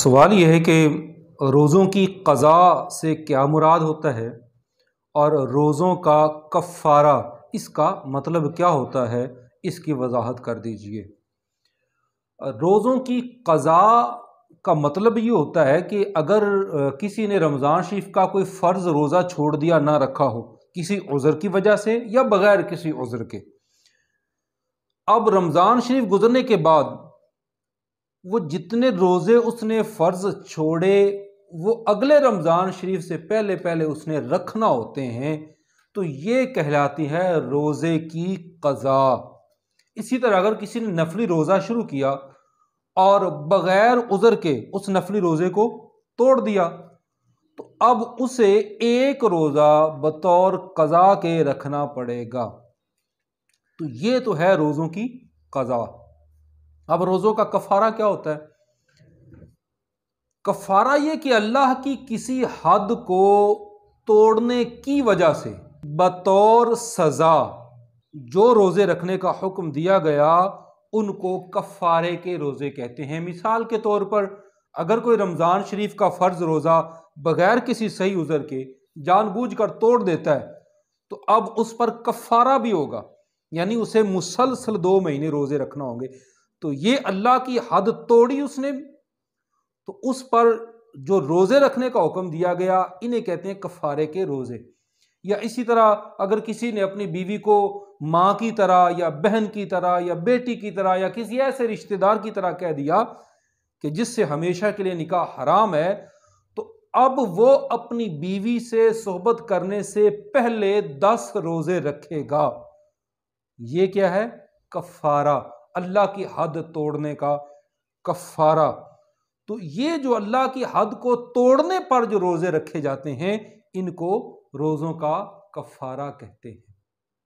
सवाल यह है कि रोज़ों की क़ज़ा से क्या मुराद होता है और रोज़ों का कफ़ारा इसका मतलब क्या होता है इसकी वजाहत कर दीजिए रोज़ों की क़ज़ा का मतलब ये होता है कि अगर किसी ने रमज़ान शरीफ का कोई फ़र्ज़ रोज़ा छोड़ दिया ना रखा हो किसी उज़र की वजह से या बग़ैर किसी उज़र के अब रमज़ान शरीफ गुज़रने के बाद वो जितने रोज़े उसने फ़र्ज़ छोड़े वो अगले रमज़ान शरीफ से पहले पहले उसने रखना होते हैं तो ये कहलाती है रोज़े की कज़ा इसी तरह अगर किसी ने नफली रोज़ा शुरू किया और बग़ैर उज़र के उस नफली रोज़े को तोड़ दिया तो अब उसे एक रोज़ा बतौर कज़ा के रखना पड़ेगा तो ये तो है रोज़ों की कज़ा अब रोज़ों का कफारा क्या होता है कफारा ये कि अल्लाह की किसी हद को तोड़ने की वजह से बतौर सज़ा जो रोज़े रखने का हुक्म दिया गया उनको कफ़ारे के रोज़े कहते हैं मिसाल के तौर पर अगर कोई रमज़ान शरीफ का फ़र्ज़ रोज़ा बग़ैर किसी सही उज़र के जानबूझकर तोड़ देता है तो अब उस पर कफ़ारा भी होगा यानी उसे मुसलसल दो महीने रोज़े रखना होंगे तो ये अल्लाह की हद तोड़ी उसने तो उस पर जो रोज़े रखने का हुक्म दिया गया इन्हें कहते हैं कफ़ारे के रोज़े या इसी तरह अगर किसी ने अपनी बीवी को माँ की तरह या बहन की तरह या बेटी की तरह या किसी ऐसे रिश्तेदार की तरह कह दिया कि जिससे हमेशा के लिए निकाह हराम है तो अब वो अपनी बीवी से सोहबत करने से पहले दस रोज़े रखेगा ये क्या है कफ़ारा अल्लाह की हद तोड़ने का कफ़ारा तो ये जो अल्लाह की हद को तोड़ने पर जो रोज़े रखे जाते हैं इनको रोज़ों का कफ़ारा कहते हैं